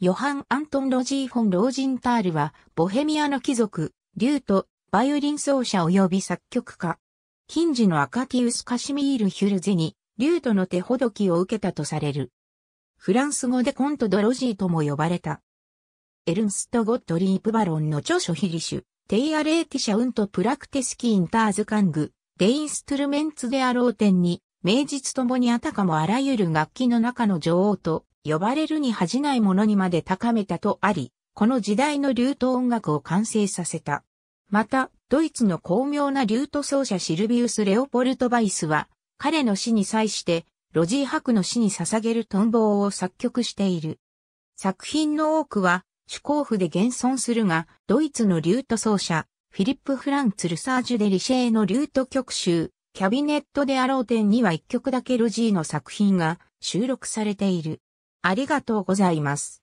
ヨハン・アントン・ロジー・フォン・ロージンタールは、ボヘミアの貴族、リュート、バイオリン奏者及び作曲家。近似のアカティウス・カシミール・ヒュルゼに、リュートの手ほどきを受けたとされる。フランス語でコント・ド・ロジーとも呼ばれた。エルンスト・ゴットリープ・バロンの著書ヒリシュ、テイア・レーティシャ・ウント・プラクテスキ・インターズ・カング、デインストゥルメンツ・であろう点に、名実ともにあたかもあらゆる楽器の中の女王と呼ばれるに恥じないものにまで高めたとあり、この時代のリュート音楽を完成させた。また、ドイツの巧妙なリュート奏者シルビウス・レオポルト・バイスは、彼の死に際して、ロジー・ハクの死に捧げるトンボを作曲している。作品の多くは、主公譜で現存するが、ドイツのリュート奏者、フィリップ・フランツ・ルサージュ・デ・リシェーのリュート曲集、キャビネット・であろう点には一曲だけロジーの作品が収録されている。ありがとうございます。